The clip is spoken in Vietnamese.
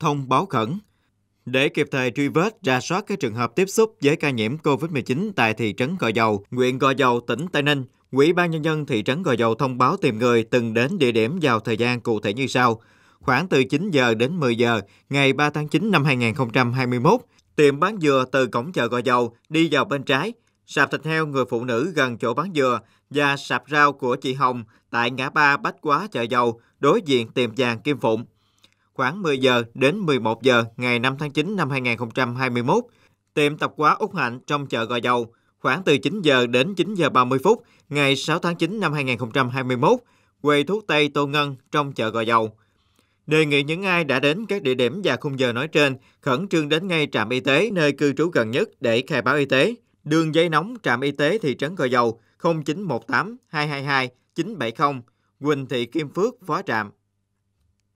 thông báo khẩn để kịp thời truy vết, ra soát các trường hợp tiếp xúc với ca nhiễm COVID-19 tại thị trấn Gò Dầu, huyện Gò Dầu, tỉnh Tây Ninh, Ủy ban nhân dân thị trấn Gò Dầu thông báo tìm người từng đến địa điểm vào thời gian cụ thể như sau. Khoảng từ 9 giờ đến 10 giờ ngày 3 tháng 9 năm 2021, tiệm bán dừa từ cổng chợ Gò Dầu đi vào bên trái, sạp thịt heo người phụ nữ gần chỗ bán dừa và sạp rau của chị Hồng tại ngã ba Bách Quá chợ Dầu đối diện tiệm vàng Kim Phụng khoảng 10 giờ đến 11 giờ ngày 5 tháng 9 năm 2021, tiệm tạp hóa Úc Hạnh trong chợ Gò Dầu, khoảng từ 9 giờ đến 9 giờ 30 phút ngày 6 tháng 9 năm 2021, quầy thuốc Tây Tô Ngân trong chợ Gò Dầu. Đề nghị những ai đã đến các địa điểm và khung giờ nói trên khẩn trương đến ngay trạm y tế nơi cư trú gần nhất để khai báo y tế. Đường dây nóng trạm y tế thị trấn Gò Dầu 0918 222 970, Quỳnh Thị Kim Phước, Phó trạm.